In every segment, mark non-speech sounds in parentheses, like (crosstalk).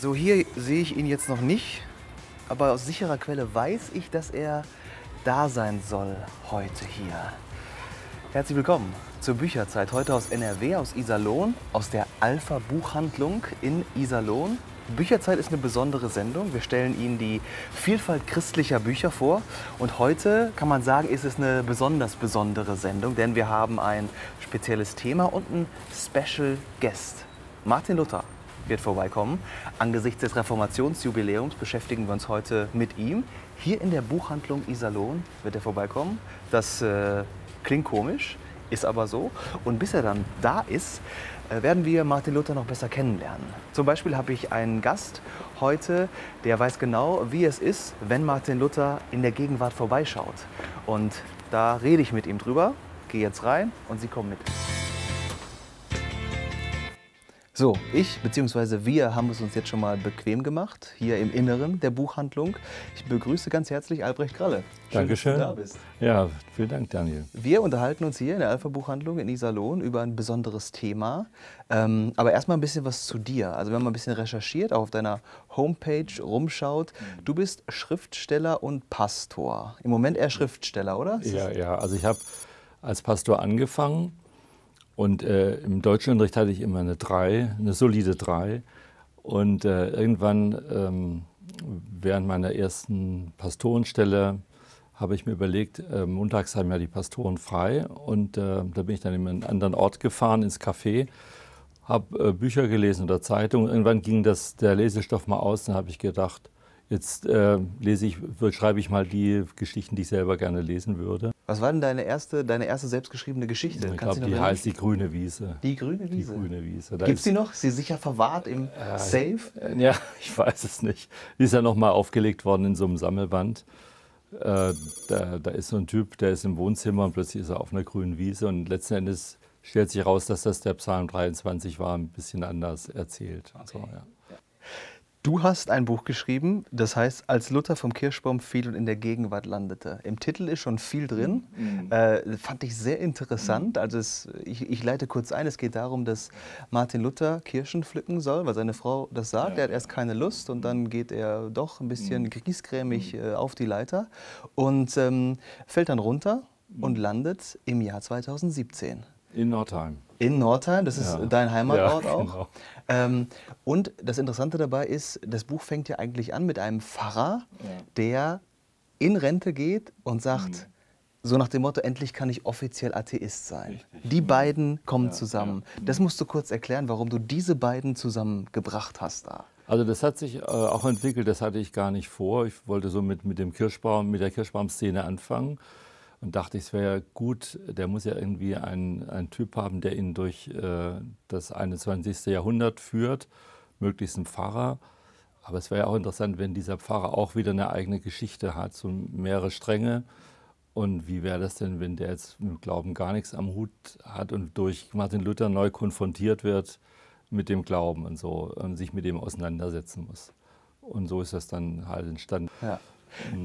So, hier sehe ich ihn jetzt noch nicht, aber aus sicherer Quelle weiß ich, dass er da sein soll heute hier. Herzlich willkommen zur Bücherzeit. Heute aus NRW, aus Iserlohn, aus der Alpha Buchhandlung in Iserlohn. Bücherzeit ist eine besondere Sendung. Wir stellen Ihnen die Vielfalt christlicher Bücher vor. Und heute kann man sagen, ist es eine besonders besondere Sendung, denn wir haben ein spezielles Thema und einen Special Guest. Martin Luther wird vorbeikommen. Angesichts des Reformationsjubiläums beschäftigen wir uns heute mit ihm. Hier in der Buchhandlung Iserlohn wird er vorbeikommen. Das äh, klingt komisch, ist aber so. Und bis er dann da ist, äh, werden wir Martin Luther noch besser kennenlernen. Zum Beispiel habe ich einen Gast heute, der weiß genau, wie es ist, wenn Martin Luther in der Gegenwart vorbeischaut. Und da rede ich mit ihm drüber, gehe jetzt rein und Sie kommen mit. So, ich bzw. wir haben es uns jetzt schon mal bequem gemacht, hier im Inneren der Buchhandlung. Ich begrüße ganz herzlich Albrecht Kralle. Schön, Dankeschön. Dass du da bist. Ja, vielen Dank, Daniel. Wir unterhalten uns hier in der Alpha-Buchhandlung in Iserlohn über ein besonderes Thema. Ähm, aber erstmal ein bisschen was zu dir. Also, wenn man ein bisschen recherchiert, auch auf deiner Homepage rumschaut, du bist Schriftsteller und Pastor. Im Moment eher Schriftsteller, oder? Ja, ja. Also, ich habe als Pastor angefangen und äh, im Deutschunterricht hatte ich immer eine 3, eine solide 3. Und äh, irgendwann ähm, während meiner ersten Pastorenstelle habe ich mir überlegt, äh, montags haben ja die Pastoren frei. Und äh, da bin ich dann in einen anderen Ort gefahren, ins Café, habe äh, Bücher gelesen oder Zeitungen. Irgendwann ging das, der Lesestoff mal aus. Dann habe ich gedacht, jetzt äh, lese ich, schreibe ich mal die Geschichten, die ich selber gerne lesen würde. Was war denn deine erste, deine erste selbstgeschriebene Geschichte? Ich glaube, die heißt Die Grüne Wiese. Die Grüne Wiese? Die Grüne Wiese. Gibt es die noch? Ist sie sicher verwahrt im äh, Safe? Äh, ja, (laughs) ich weiß es nicht. Die ist ja nochmal aufgelegt worden in so einem Sammelband. Äh, da, da, ist so ein Typ, der ist im Wohnzimmer und plötzlich ist er auf einer grünen Wiese. Und letzten Endes stellt sich heraus, dass das der Psalm 23 war, ein bisschen anders erzählt. Okay. So, ja. Du hast ein Buch geschrieben, das heißt, als Luther vom Kirschbaum fiel und in der Gegenwart landete. Im Titel ist schon viel drin, mhm. äh, fand ich sehr interessant. Mhm. Also es, ich, ich, leite kurz ein, es geht darum, dass Martin Luther Kirschen pflücken soll, weil seine Frau das sagt. Ja. Er hat erst keine Lust und dann geht er doch ein bisschen mhm. griesgrämig mhm. äh, auf die Leiter und ähm, fällt dann runter mhm. und landet im Jahr 2017. In Nordheim. In Nordheim, das ist ja. dein Heimatort ja, genau. auch. Ähm, und das Interessante dabei ist, das Buch fängt ja eigentlich an mit einem Pfarrer, ja. der in Rente geht und sagt, mhm. so nach dem Motto, endlich kann ich offiziell Atheist sein. Richtig. Die beiden kommen zusammen. Mhm. Das musst du kurz erklären, warum du diese beiden zusammengebracht hast da. Also das hat sich äh, auch entwickelt, das hatte ich gar nicht vor. Ich wollte so mit, mit, dem Kirschbaum, mit der Kirschbaumszene anfangen. Mhm und dachte, es wäre ja gut, der muss ja irgendwie einen, einen Typ haben, der ihn durch äh, das 21. Jahrhundert führt, möglichst ein Pfarrer. Aber es wäre ja auch interessant, wenn dieser Pfarrer auch wieder eine eigene Geschichte hat, so mehrere Stränge. Und wie wäre das denn, wenn der jetzt mit Glauben gar nichts am Hut hat und durch Martin Luther neu konfrontiert wird mit dem Glauben und so und sich mit dem auseinandersetzen muss? Und so ist das dann halt entstanden. Ja.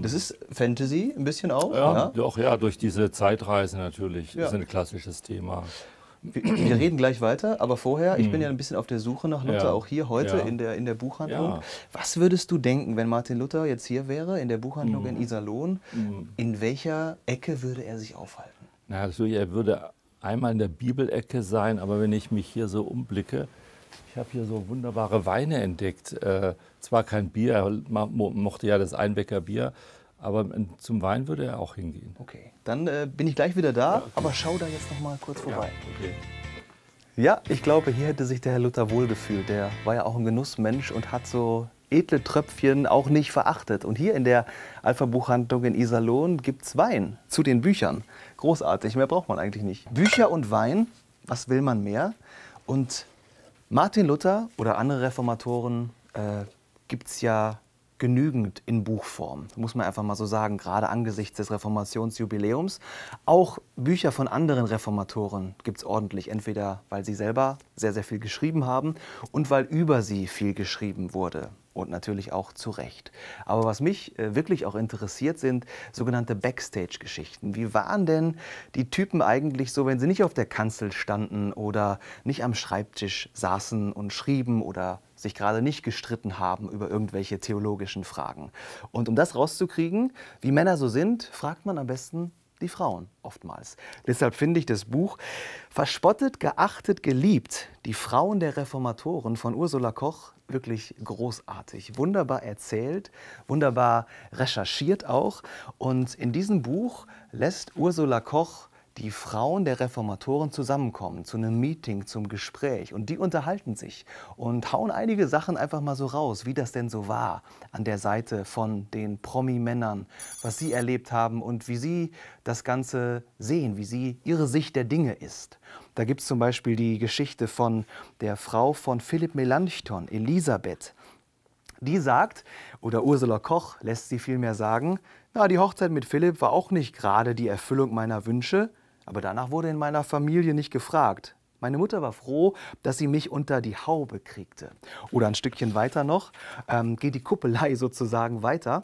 Das ist Fantasy ein bisschen auch. Ja, ja. doch, ja, durch diese Zeitreise natürlich. Ja. Das ist ein klassisches Thema. Wir, wir reden gleich weiter, aber vorher, ich bin mhm. ja ein bisschen auf der Suche nach Luther, ja. auch hier heute in, der, in der Buchhandlung. Was würdest du denken, wenn Martin Luther jetzt hier wäre, in der Buchhandlung mhm. in Iserlohn? Mhm. In welcher Ecke würde er sich aufhalten? Na, natürlich, er würde einmal in der Bibelecke sein, aber wenn ich mich hier so umblicke, ich habe hier so wunderbare Weine entdeckt. Äh, zwar kein Bier, er mochte ja das Einbecker Bier, aber zum Wein würde er auch hingehen. Okay, dann äh, bin ich gleich wieder da, ja, okay. aber schau da jetzt noch mal kurz vorbei. Ja, okay. ja, ich glaube, hier hätte sich der Herr Luther wohlgefühlt. Der war ja auch ein Genussmensch und hat so edle Tröpfchen auch nicht verachtet. Und hier in der Alpha-Buchhandlung in Iserlohn gibt es Wein zu den Büchern. Großartig, mehr braucht man eigentlich nicht. Bücher und Wein, was will man mehr? Und Martin Luther oder andere Reformatoren äh, gibt es ja genügend in Buchform, muss man einfach mal so sagen, gerade angesichts des Reformationsjubiläums. Auch Bücher von anderen Reformatoren gibt es ordentlich, entweder weil sie selber sehr, sehr viel geschrieben haben und weil über sie viel geschrieben wurde und natürlich auch zu Recht. Aber was mich äh, wirklich auch interessiert, sind sogenannte Backstage-Geschichten. Wie waren denn die Typen eigentlich so, wenn sie nicht auf der Kanzel standen oder nicht am Schreibtisch saßen und schrieben oder sich gerade nicht gestritten haben über irgendwelche theologischen Fragen? Und um das rauszukriegen, wie Männer so sind, fragt man am besten die Frauen oftmals. Deshalb finde ich das Buch Verspottet, geachtet, geliebt, die Frauen der Reformatoren von Ursula Koch wirklich großartig, wunderbar erzählt, wunderbar recherchiert auch. Und in diesem Buch lässt Ursula Koch die Frauen der Reformatoren zusammenkommen zu einem Meeting, zum Gespräch und die unterhalten sich und hauen einige Sachen einfach mal so raus, wie das denn so war an der Seite von den Promi-Männern, was sie erlebt haben und wie sie das Ganze sehen, wie sie ihre Sicht der Dinge ist. Da gibt es zum Beispiel die Geschichte von der Frau von Philipp Melanchthon, Elisabeth. Die sagt, oder Ursula Koch lässt sie vielmehr sagen, na, die Hochzeit mit Philipp war auch nicht gerade die Erfüllung meiner Wünsche, aber danach wurde in meiner Familie nicht gefragt. Meine Mutter war froh, dass sie mich unter die Haube kriegte. Oder ein Stückchen weiter noch, ähm, geht die Kuppelei (laughs) sozusagen weiter.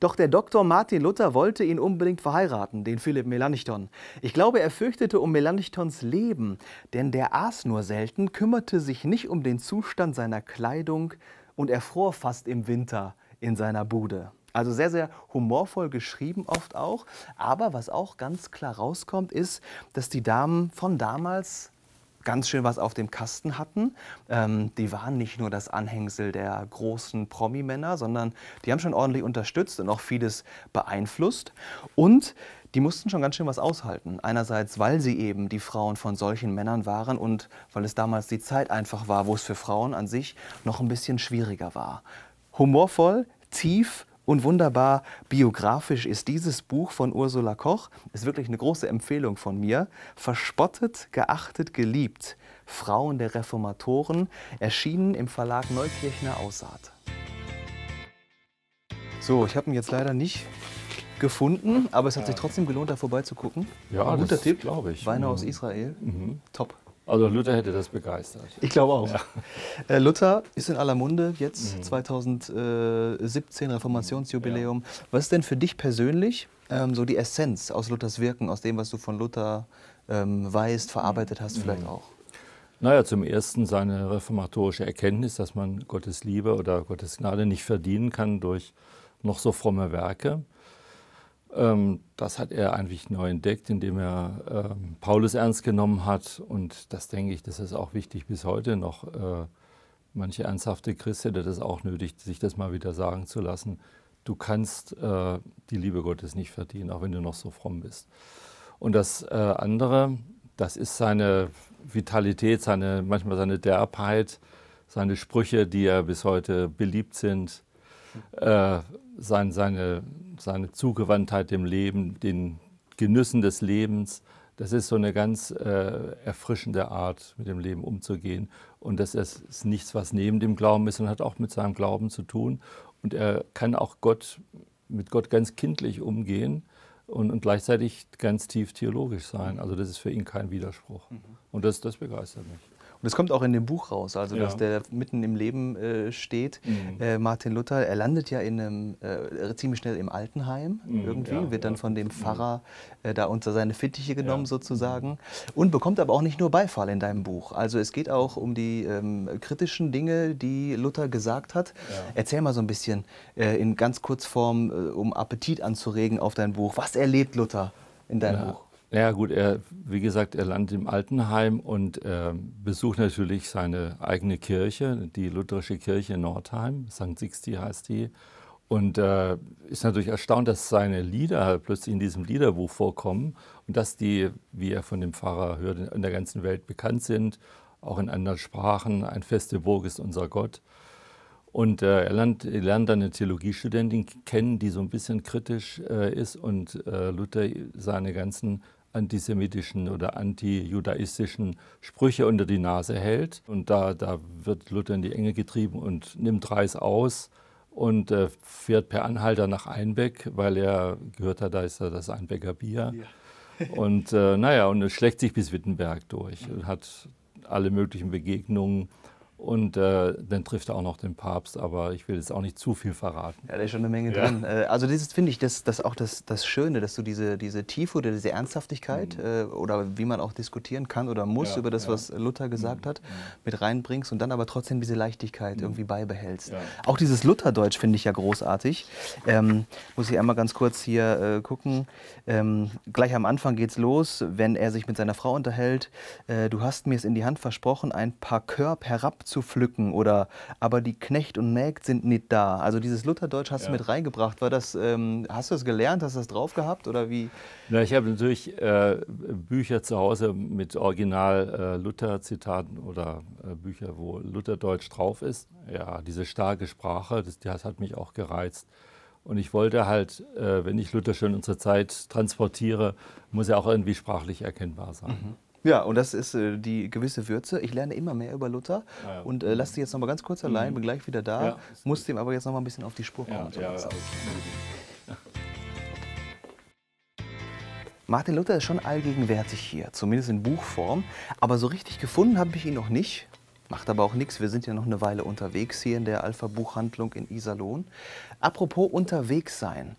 Doch der Doktor Martin Luther wollte ihn unbedingt verheiraten, den Philipp Melanchthon. Ich glaube, er fürchtete um Melanchthons Leben, denn der aß nur selten, kümmerte sich nicht um den Zustand seiner Kleidung und erfror fast im Winter in seiner Bude. Also sehr, sehr humorvoll geschrieben oft auch. Aber was auch ganz klar rauskommt, ist, dass die Damen von damals ganz schön was auf dem Kasten hatten. Ähm, die waren nicht nur das Anhängsel der großen Promi-Männer, sondern die haben schon ordentlich unterstützt und auch vieles beeinflusst. Und die mussten schon ganz schön was aushalten. Einerseits, weil sie eben die Frauen von solchen Männern waren und weil es damals die Zeit einfach war, wo es für Frauen an sich noch ein bisschen schwieriger war. Humorvoll, tief und wunderbar biografisch ist dieses Buch von Ursula Koch. Ist wirklich eine große Empfehlung von mir. Verspottet, geachtet, geliebt. Frauen der Reformatoren, erschienen im Verlag Neukirchner Aussaat. So, ich habe ihn jetzt leider nicht gefunden, aber es hat sich trotzdem gelohnt, da vorbeizugucken. Ja, Ein guter das Tipp, glaube ich. Weine mhm. aus Israel, mhm. top. Also Luther hätte das begeistert. Ich glaube auch. Ja. (laughs) Äh, Luther ist in aller Munde jetzt, mhm. 2017, Reformationsjubiläum. Ja. Was ist denn für dich persönlich ähm, so die Essenz aus Luthers Wirken, aus dem, was du von Luther ähm, weißt, verarbeitet hast, vielleicht mhm. auch? Naja, zum Ersten seine reformatorische Erkenntnis, dass man Gottes Liebe oder Gottes Gnade nicht verdienen kann durch noch so fromme Werke. Ähm, das hat er eigentlich neu entdeckt, indem er äh, Paulus ernst genommen hat. Und das denke ich, das ist auch wichtig bis heute noch. Äh, manche ernsthafte Christ hätte das auch nötig, sich das mal wieder sagen zu lassen. Du kannst äh, die Liebe Gottes nicht verdienen, auch wenn du noch so fromm bist. Und das äh, andere, das ist seine Vitalität, seine, manchmal seine Derbheit, seine Sprüche, die ja bis heute beliebt sind äh, sein, seine, seine Zugewandtheit dem Leben, den Genüssen des Lebens. Das ist so eine ganz äh, erfrischende Art, mit dem Leben umzugehen. Und das ist, nichts, was neben dem Glauben ist, sondern hat auch mit seinem Glauben zu tun. Und er kann auch Gott, mit Gott ganz kindlich umgehen und, und gleichzeitig ganz tief theologisch sein. Also das ist für ihn kein Widerspruch. Mhm. Und das, das begeistert mich. Und das kommt auch in dem Buch raus, also dass der mitten im Leben äh, steht. Mhm. Äh, Martin Luther, er landet ja in einem, äh, ziemlich schnell im Altenheim mhm, irgendwie, wird dann von dem mhm. Pfarrer äh, da unter seine Fittiche genommen sozusagen und bekommt aber auch nicht nur Beifall in deinem Buch. Also es geht auch um die ähm, kritischen Dinge, die Luther gesagt hat. Erzähl mal so ein bisschen äh, in ganz Kurzform, Form, äh, um Appetit anzuregen auf dein Buch. Was erlebt Luther in deinem Buch? Ja gut, er, wie gesagt, er landet im Altenheim und äh, besucht natürlich seine eigene Kirche, die lutherische Kirche in Nordheim, St. Sixti heißt die. Und äh, ist natürlich erstaunt, dass seine Lieder halt plötzlich in diesem Liederbuch vorkommen und dass die, wie er von dem Pfarrer hört, in der ganzen Welt bekannt sind, auch in anderen Sprachen. Ein feste Burg ist unser Gott. Und äh, er lernt, lernt, dann eine Theologiestudentin kennen, die so ein bisschen kritisch äh, ist und äh, Luther seine ganzen antisemitischen oder antijudaistischen Sprüche unter die Nase hält. Und da, da wird Luther in die Enge getrieben und nimmt Reis aus und äh, fährt per Anhalter nach Einbeck, weil er gehört hat, da ist ja das Einbecker Bier. Ja. (laughs) und äh, naja, und es schlägt sich bis Wittenberg durch und hat alle möglichen Begegnungen und äh, dann trifft er auch noch den Papst, aber ich will jetzt auch nicht zu viel verraten. Ja, da ist schon eine Menge ja. drin. Äh, also das finde ich das, das auch das, das Schöne, dass du diese, diese Tiefe oder diese Ernsthaftigkeit mhm. äh, oder wie man auch diskutieren kann oder muss ja, über das, ja. was Luther gesagt mhm. hat, mhm. mit reinbringst und dann aber trotzdem diese Leichtigkeit mhm. irgendwie beibehältst. Auch dieses Lutherdeutsch finde ich ja großartig. Ähm, muss ich einmal ganz kurz hier äh, gucken. Ähm, gleich am Anfang geht es los, wenn er sich mit seiner Frau unterhält. Äh, du hast mir es in die Hand versprochen, ein paar Körb herabzunehmen zu pflücken oder aber die Knecht und Mägd sind nicht da. Also dieses Lutherdeutsch hast ja. du mit reingebracht. War das, ähm, hast du das gelernt? Hast du das drauf gehabt oder wie? Na, ich habe natürlich äh, Bücher zu Hause mit Original äh, Luther-Zitaten oder äh, Bücher, wo Lutherdeutsch drauf ist. Ja, diese starke Sprache, das, das hat mich auch gereizt. Und ich wollte halt, äh, wenn ich Luther schon unsere Zeit transportiere, muss er auch irgendwie sprachlich erkennbar sein. Mhm. Ja, und das ist äh, die gewisse Würze. Ich lerne immer mehr über Luther ja, ah, ja. und äh, lass dich jetzt noch mal ganz kurz allein, mhm. bin gleich wieder da, ja, muss dem aber jetzt noch mal ein bisschen auf die Spur kommen. So (laughs) Martin Luther ist schon allgegenwärtig hier, zumindest in Buchform. Aber so richtig gefunden habe ich ihn noch nicht. Macht aber auch nichts, wir sind ja noch eine Weile unterwegs hier in der Alpha Buchhandlung in Iserlohn. Apropos unterwegs sein.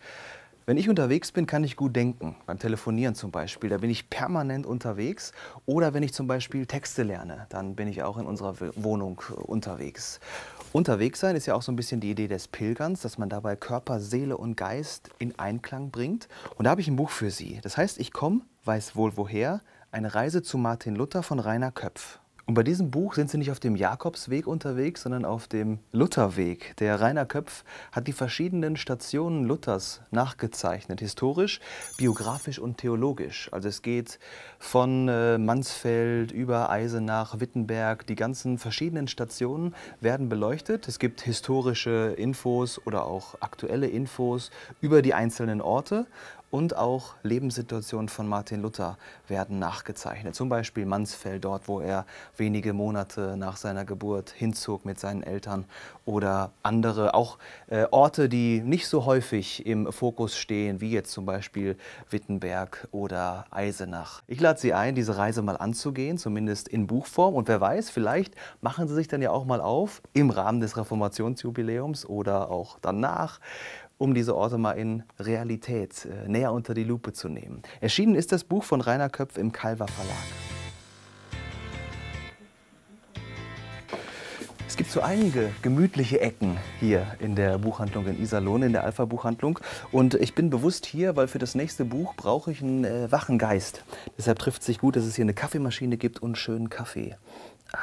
Wenn ich unterwegs bin, kann ich gut denken. Beim Telefonieren zum Beispiel, da bin ich permanent unterwegs. Oder wenn ich zum Beispiel Texte lerne, dann bin ich auch in unserer Wohnung äh, unterwegs. Unterwegs sein ist ja auch so ein bisschen die Idee des Pilgerns, dass man dabei Körper, Seele und Geist in Einklang bringt. Und da habe ich ein Buch für Sie. Das heißt, ich komme, weiß wohl woher, eine Reise zu Martin Luther von Rainer Köpf. Und bei diesem Buch sind Sie nicht auf dem Jakobsweg unterwegs, sondern auf dem Lutherweg. Der Rainer Köpf hat die verschiedenen Stationen Luthers nachgezeichnet, historisch, biografisch und theologisch. Also es geht von äh, Mansfeld über Eisenach, Wittenberg, die ganzen verschiedenen Stationen werden beleuchtet. Es gibt historische Infos oder auch aktuelle Infos über die einzelnen Orte und auch Lebenssituationen von Martin Luther werden nachgezeichnet. Zum Beispiel Mansfeld, dort wo er wenige Monate nach seiner Geburt hinzog mit seinen Eltern oder andere, auch äh, Orte, die nicht so häufig im Fokus stehen, wie jetzt zum Beispiel Wittenberg oder Eisenach. Ich lade Sie ein, diese Reise mal anzugehen, zumindest in Buchform. Und wer weiß, vielleicht machen Sie sich dann ja auch mal auf im Rahmen des Reformationsjubiläums oder auch danach um diese Orte mal in Realität äh, näher unter die Lupe zu nehmen. Erschienen ist das Buch von Rainer Köpf im Calver Verlag. Es gibt so einige gemütliche Ecken hier in der Buchhandlung in Iserlohn, in der Alpha-Buchhandlung. Und ich bin bewusst hier, weil für das nächste Buch brauche ich einen äh, wachen Geist. Deshalb trifft es sich gut, dass es hier eine Kaffeemaschine gibt und schönen Kaffee. Ah.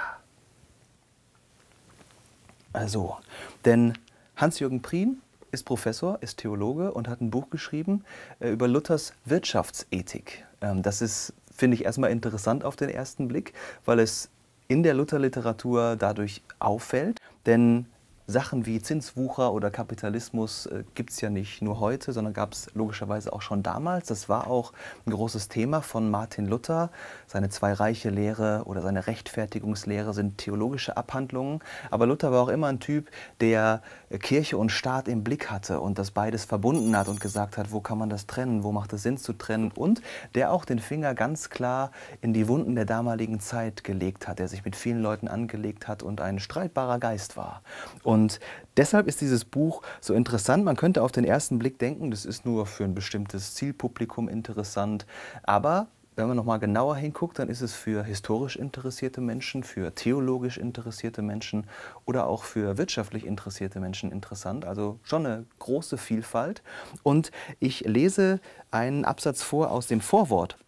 Also, denn Hans-Jürgen Prien ist Professor, ist Theologe und hat ein Buch geschrieben äh, über Luthers Wirtschaftsethik. Ähm, das ist, finde ich, erstmal interessant auf den ersten Blick, weil es in der Lutherliteratur dadurch auffällt. Denn Sachen wie Zinswucher oder Kapitalismus äh, gibt es ja nicht nur heute, sondern gab es logischerweise auch schon damals. Das war auch ein großes Thema von Martin Luther. Seine Zwei-Reiche-Lehre oder seine Rechtfertigungslehre sind theologische Abhandlungen. Aber Luther war auch immer ein Typ, der Kirche und Staat im Blick hatte und das beides verbunden hat und gesagt hat, wo kann man das trennen, wo macht es Sinn zu trennen und der auch den Finger ganz klar in die Wunden der damaligen Zeit gelegt hat, der sich mit vielen Leuten angelegt hat und ein streitbarer Geist war. Und deshalb ist dieses Buch so interessant. Man könnte auf den ersten Blick denken, das ist nur für ein bestimmtes Zielpublikum interessant, aber wenn man nochmal genauer hinguckt, dann ist es für historisch interessierte Menschen, für theologisch interessierte Menschen oder auch für wirtschaftlich interessierte Menschen interessant. Also schon eine große Vielfalt. Und ich lese einen Absatz vor aus dem Vorwort.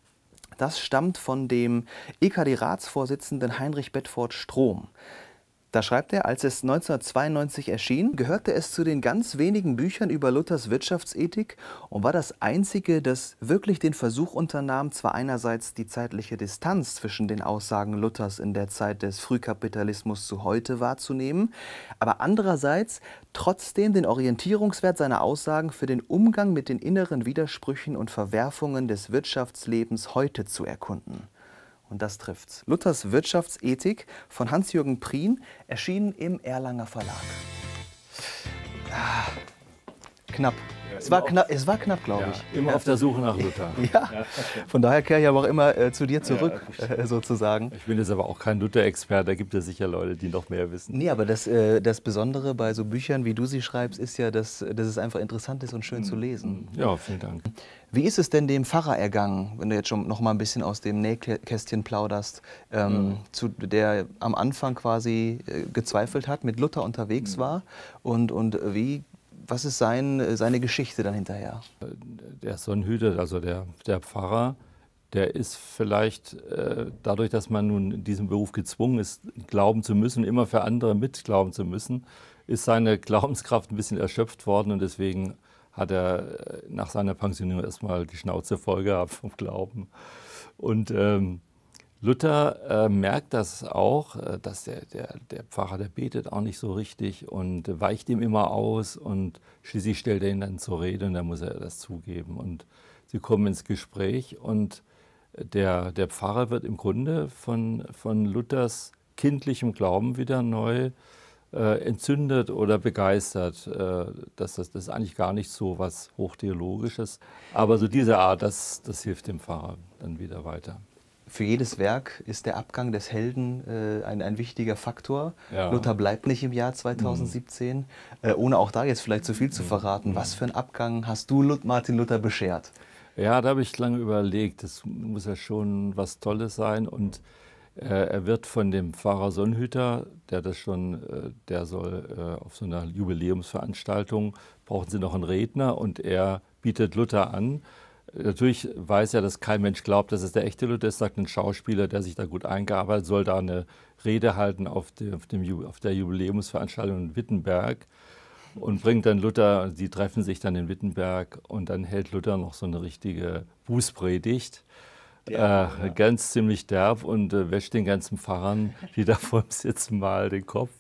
Das stammt von dem EKD-Ratsvorsitzenden Heinrich Bedford Strom. Da schreibt er, als es 1992 erschien, gehörte es zu den ganz wenigen Büchern über Luthers Wirtschaftsethik und war das einzige, das wirklich den Versuch unternahm, zwar einerseits die zeitliche Distanz zwischen den Aussagen Luthers in der Zeit des Frühkapitalismus zu heute wahrzunehmen, aber andererseits trotzdem den Orientierungswert seiner Aussagen für den Umgang mit den inneren Widersprüchen und Verwerfungen des Wirtschaftslebens heute zu erkunden. Und das trifft's. Luthers Wirtschaftsethik von Hans-Jürgen Prien, erschienen im Erlanger Verlag. Ah, knapp es, war knapp, es war knapp, glaube ich. Immer auf der Suche nach Luther. (laughs) Ja, von daher kehre ich aber auch immer äh, zu dir zurück, äh, sozusagen. Ich bin jetzt aber auch kein Luther-Experte, da gibt es sicher Leute, die noch mehr wissen. Nee, aber das, äh, das Besondere bei so Büchern, wie du sie schreibst, ist ja, dass, dass es einfach interessant ist und schön mhm. zu lesen. Mhm. Ja, vielen Dank. Wie ist es denn dem Pfarrer ergangen, wenn du jetzt schon noch mal ein bisschen aus dem Nähkästchen plauderst, ähm, mhm. zu, der am Anfang quasi äh, gezweifelt hat, mit Luther unterwegs mhm. war? Und, und wie was ist sein, äh, seine Geschichte dann hinterher? Äh, der Sonnenhüter, also der, der Pfarrer, der ist vielleicht äh, dadurch, dass man nun in diesem Beruf gezwungen ist, glauben zu müssen, immer für andere mitglauben zu müssen, ist seine (laughs) Glaubenskraft ein bisschen erschöpft worden und deswegen hat er nach seiner Pensionierung erstmal die Schnauze voll gehabt vom Glauben. Und ähm, Luther äh, merkt das auch, äh, dass der, der, der Pfarrer, der betet auch nicht so richtig und weicht ihm immer aus und schließlich stellt er ihn dann zur Rede und dann muss er das zugeben und sie kommen ins Gespräch und der, der Pfarrer wird im Grunde von, von Luthers kindlichem Glauben wieder neu äh, entzündet oder begeistert. Äh, das, das, das ist eigentlich gar nicht so was Hochtheologisches, aber so diese Art, das, das hilft dem Pfarrer dann wieder weiter für jedes Werk ist der Abgang des Helden äh, ein, ein wichtiger Faktor. Ja. Luther bleibt nicht im Jahr 2017, mhm. äh, ohne auch da jetzt vielleicht zu viel zu mhm. verraten. Mhm. Was für einen Abgang hast du Lut Martin Luther beschert? Ja, da habe ich lange überlegt. Das muss ja schon was Tolles sein. Und äh, er wird von dem Pfarrer Sonnhüter, der das schon, äh, der soll äh, auf so einer Jubiläumsveranstaltung, brauchen sie noch einen Redner und er bietet Luther an. Natürlich weiß er, dass kein Mensch glaubt, dass es der echte Luther ist, sagt ein Schauspieler, der sich da gut eingearbeitet, soll da eine Rede halten auf, dem, auf, dem, auf der Jubiläumsveranstaltung in Wittenberg und bringt dann Luther, die treffen sich dann in Wittenberg und dann hält Luther noch so eine richtige Bußpredigt. Ja, äh, ja. Ganz ziemlich derb und äh, wäscht den ganzen Pfarrern, die da (laughs) vor ihm sitzen, mal den Kopf.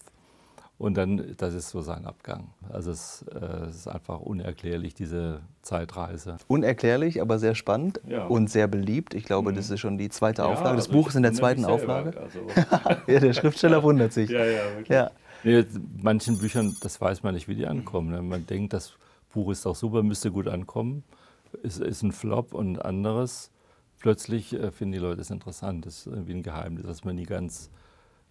Und dann, das ist so sein Abgang. Also es, äh, es ist einfach unerklärlich, diese Zeitreise. Unerklärlich, aber sehr spannend ja. und sehr beliebt. Ich glaube, mhm. das ist schon die zweite ja, Auflage. Das also Buch ist in der zweiten Auflage. also. (laughs) ja, der Schriftsteller wundert sich. Ja, ja, wirklich. Ja. Nee, manchen Büchern, das weiß man nicht, wie die ankommen. Ne? Man denkt, das Buch ist doch super, müsste gut ankommen. Es ist ein Flop und anderes. Plötzlich äh, finden die Leute es interessant. Das ist irgendwie ein Geheimnis, das man nie ganz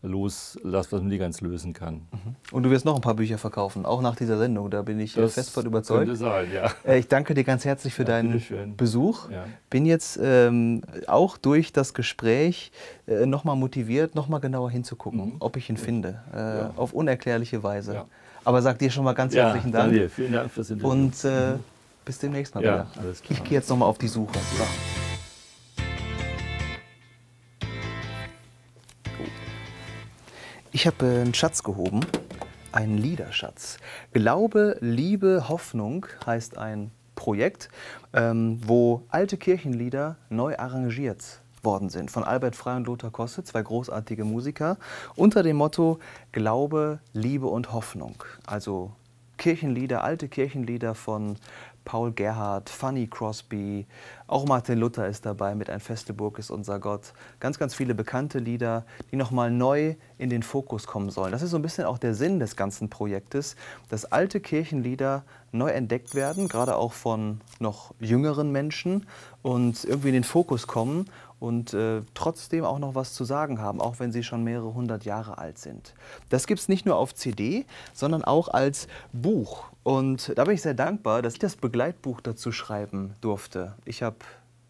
loslässt, was man nie ganz lösen kann. Mhm. Und du wirst noch ein paar Bücher verkaufen, auch nach dieser Sendung, da bin ich äh, das fest von überzeugt. Könnte sein, ja. Äh, ich danke dir ganz herzlich für ja, deinen Besuch. Ja. Bin jetzt ähm, auch durch das Gespräch äh, nochmal motiviert, nochmal genauer hinzugucken, mhm. ob ich ihn finde, äh, ja. auf unerklärliche Weise. Aber sag dir schon mal ganz herzlichen Dank. Danke dir. Vielen Dank fürs Interview. Und äh, mhm. bis demnächst mal wieder. Ich gehe jetzt nochmal auf die Suche. Ich habe einen Schatz gehoben, einen Liederschatz. Glaube, Liebe, Hoffnung heißt ein Projekt, ähm, wo alte Kirchenlieder neu arrangiert worden sind. Von Albert Frey und Lothar Kosse, zwei großartige Musiker, unter dem Motto Glaube, Liebe und Hoffnung. Also Kirchenlieder, alte Kirchenlieder von Paul Gerhardt, Fanny Crosby, auch Martin Luther ist dabei mit Ein feste Burg ist unser Gott. Ganz, ganz viele bekannte Lieder, die nochmal neu in den Fokus kommen sollen. Das ist so ein bisschen auch der Sinn des ganzen Projektes, dass alte Kirchenlieder neu entdeckt werden, gerade auch von noch jüngeren Menschen und irgendwie in den Fokus kommen und äh, trotzdem auch noch was zu sagen haben, auch wenn sie schon mehrere hundert Jahre alt sind. Das gibt es nicht nur auf CD, sondern auch als Buch. Und da bin ich sehr dankbar, dass ich das Begleitbuch dazu schreiben durfte. Ich habe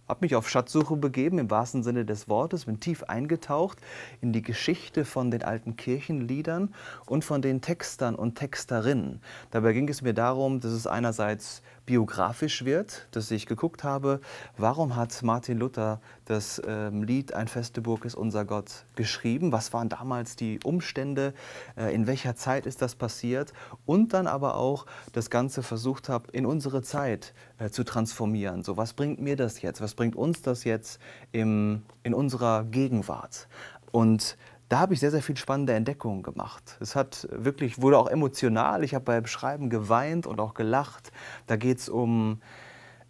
habe mich auf Schatzsuche begeben, im wahrsten Sinne des Wortes, bin tief eingetaucht in die Geschichte von den alten Kirchenliedern und von den Textern und Texterinnen. Dabei ging es mir darum, dass es einerseits biografisch wird, dass ich geguckt habe, warum hat Martin Luther das ähm, Lied Ein feste Burg ist unser Gott geschrieben, was waren damals die Umstände, äh, in welcher Zeit ist das passiert und dann aber auch das Ganze versucht habe, in unsere Zeit äh, zu transformieren. So, was bringt mir das jetzt, was bringt uns das jetzt im, in unserer Gegenwart? Und da habe ich sehr, sehr viel spannende Entdeckungen gemacht. Es hat wirklich, wurde auch emotional. Ich habe beim Schreiben geweint und auch gelacht. Da geht es um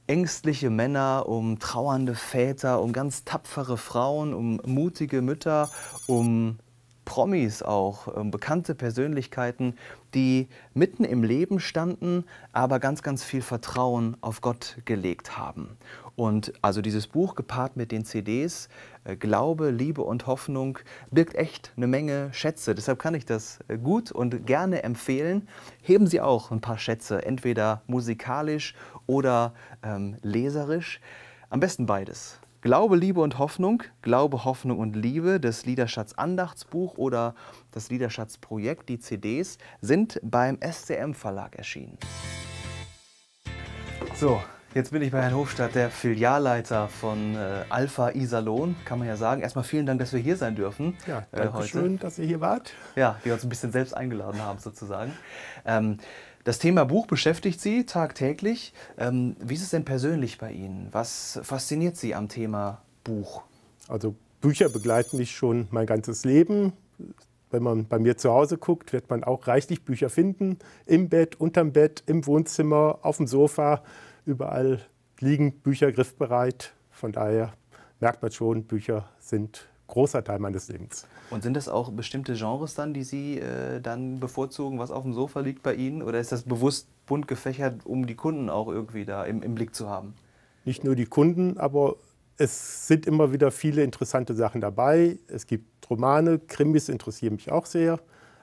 ängstliche Männer, um trauernde Väter, um ganz tapfere Frauen, um mutige Mütter, um Promis auch, um bekannte Persönlichkeiten, die mitten im Leben standen, aber ganz, ganz viel Vertrauen auf Gott gelegt haben. Und also dieses Buch gepaart mit den CDs, äh, Glaube, Liebe und Hoffnung, birgt echt eine Menge Schätze. Deshalb kann ich das äh, gut und gerne empfehlen. Heben Sie auch ein paar Schätze, entweder musikalisch oder ähm, leserisch. Am besten beides. Glaube, Liebe und Hoffnung, Glaube, Hoffnung und Liebe, das Liederschatz Andachtsbuch oder das Liederschatz Projekt, die CDs, sind beim SCM Verlag erschienen. So, Jetzt bin ich bei Herrn Hofstadt, der Filialleiter von äh, Alpha Iserlohn, kann man ja sagen. Erstmal vielen Dank, dass wir hier sein dürfen. Ja, äh, danke äh, schön, dass ihr hier wart. Ja, die uns ein bisschen selbst eingeladen haben sozusagen. Ähm, das Thema Buch beschäftigt Sie tagtäglich. Ähm, wie ist es denn persönlich bei Ihnen? Was fasziniert Sie am Thema Buch? Also Bücher begleiten mich schon mein ganzes Leben. Wenn man bei mir zu Hause guckt, wird man auch reichlich Bücher finden. Im Bett, unterm Bett, im Wohnzimmer, auf dem Sofa überall liegen Bücher griffbereit. Von daher merkt man schon, Bücher sind großer Teil meines Lebens. Und sind das auch bestimmte Genres dann, die Sie äh, dann bevorzugen, was auf dem Sofa liegt bei Ihnen? Oder ist das bewusst bunt gefächert, um die Kunden auch irgendwie da im, im Blick zu haben? Nicht nur die Kunden, aber es sind immer wieder viele interessante Sachen dabei. Es gibt Romane, Krimis interessieren mich auch sehr,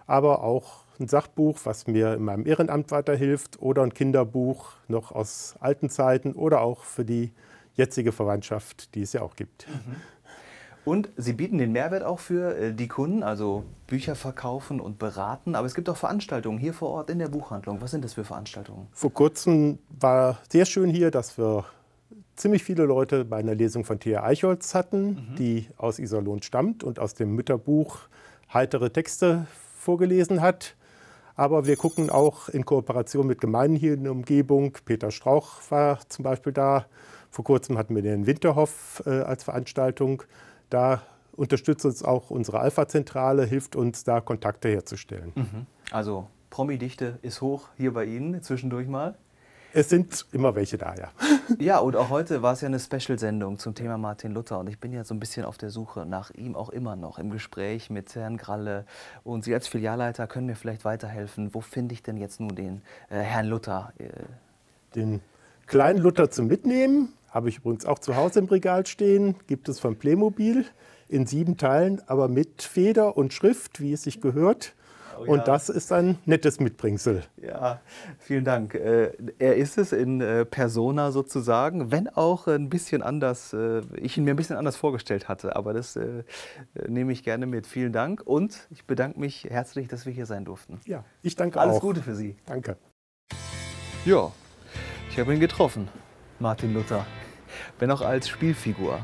aber auch ein Sachbuch, was mir in meinem Ehrenamt weiterhilft, oder ein Kinderbuch noch aus alten Zeiten oder auch für die jetzige Verwandtschaft, die es ja auch gibt. Mhm. Und Sie bieten den Mehrwert auch für äh, die Kunden, also Bücher verkaufen und beraten. Aber es gibt auch Veranstaltungen hier vor Ort in der Buchhandlung. Was sind das für Veranstaltungen? Vor kurzem war sehr schön hier, dass wir ziemlich viele Leute bei einer Lesung von Thea Eichholz hatten, mhm. die aus Iserlohn stammt und aus dem Mütterbuch heitere Texte vorgelesen hat. Aber wir gucken auch in Kooperation mit Gemeinden hier in der Umgebung. Peter Strauch war zum Beispiel da. Vor kurzem hatten wir den Winterhof äh, als Veranstaltung. Da unterstützt uns auch unsere Alpha-Zentrale, hilft uns da Kontakte herzustellen. Mhm. Also Promi-Dichte ist hoch hier bei Ihnen zwischendurch mal. Es sind immer welche da, ja. (laughs) Ja, und auch heute war es ja eine Special-Sendung zum Thema Martin Luther. Und ich bin ja so ein bisschen auf der Suche nach ihm auch immer noch im Gespräch mit Herrn Gralle. Und Sie als Filialleiter können mir vielleicht weiterhelfen. Wo finde ich denn jetzt nun den äh, Herrn Luther? Äh, den kleinen Luther zum Mitnehmen habe ich übrigens auch zu Hause im Regal stehen. Gibt es von Playmobil in sieben Teilen, aber mit Feder und Schrift, wie es sich gehört. Oh, ja. Und das ist ein nettes Mitbringsel. Ja, vielen Dank. Äh, er ist es in äh, Persona sozusagen, wenn auch ein bisschen anders, äh, ich ihn mir ein bisschen anders vorgestellt hatte, aber das nehme ich gerne mit. Vielen Dank und ich bedanke mich herzlich, dass wir hier sein durften. Ja, ich danke Alles auch. Alles Gute für Sie. Danke. Ja, ich habe ihn getroffen, Martin Luther, wenn auch als Spielfigur.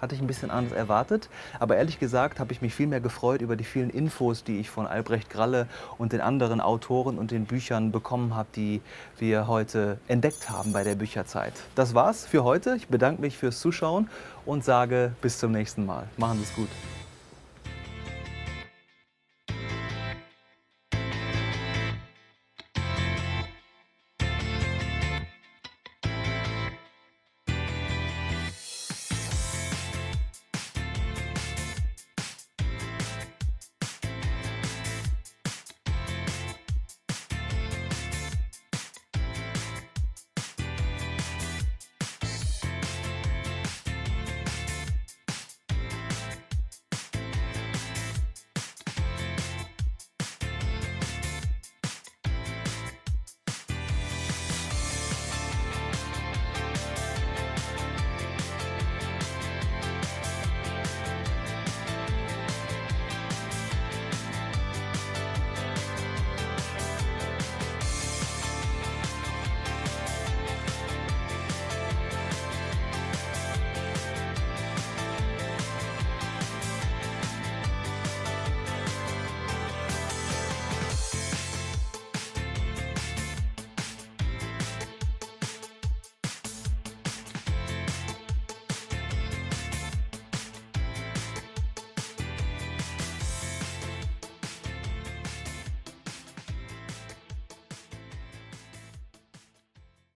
Hatte ich ein bisschen anders erwartet. Aber ehrlich gesagt habe ich mich viel mehr gefreut über die vielen Infos, die ich von Albrecht Gralle und den anderen Autoren und den Büchern bekommen habe, die wir heute entdeckt haben bei der Bücherzeit. Das war's für heute. Ich bedanke mich fürs Zuschauen und sage bis zum nächsten Mal. Machen Sie es gut.